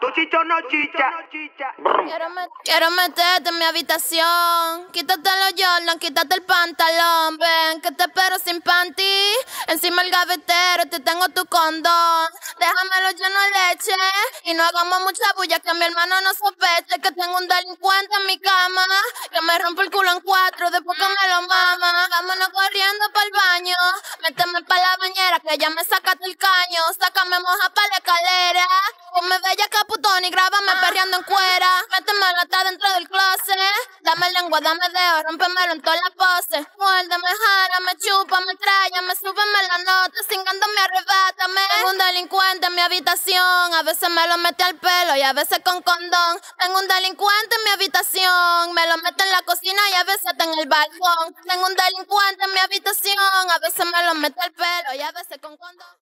tu chicho no chicha. Quiero, meterte en mi habitación. Quítate los Jordan, quítate el pantalón. Ven, que te espero sin panty. Encima el gavetero, te tengo tu condón. Déjamelo lleno de leche. Y no hagamos mucha bulla, que mi hermano no sospeche que tengo un delincuente en mi cama. Que me rompo el culo en cuatro, después que me lo mama. Vámonos corriendo para el baño. Méteme para la bañera, que ya me sacaste el caño. Sácame moja para Ponme bella caputón y grábame me ah. perreando en cuera. Méteme la dentro del closet. Dame lengua, dame dedo, rompemelo en todas las poses. Muérdeme, me me me súbeme la nota, cingándome, arrebátame. Tengo un delincuente en mi habitación, a veces me lo mete al pelo y a veces con condón. Tengo un delincuente en mi habitación, me lo mete en la cocina y a veces está en el balcón. Tengo un delincuente en mi habitación, a veces me lo mete al pelo y a veces con condón.